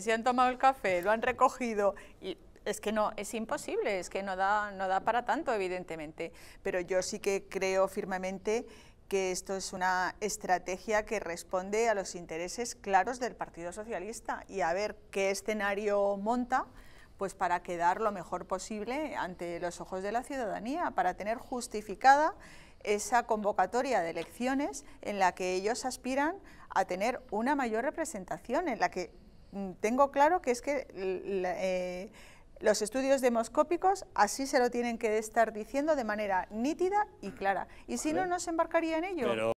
si han tomado el café, lo han recogido y es que no, es imposible, es que no da, no da para tanto, evidentemente. Pero yo sí que creo firmemente que esto es una estrategia que responde a los intereses claros del Partido Socialista y a ver qué escenario monta pues para quedar lo mejor posible ante los ojos de la ciudadanía, para tener justificada esa convocatoria de elecciones en la que ellos aspiran a tener una mayor representación, en la que Mm, tengo claro que es que eh, los estudios demoscópicos así se lo tienen que estar diciendo de manera nítida y clara. Y si no, no se embarcaría en ello.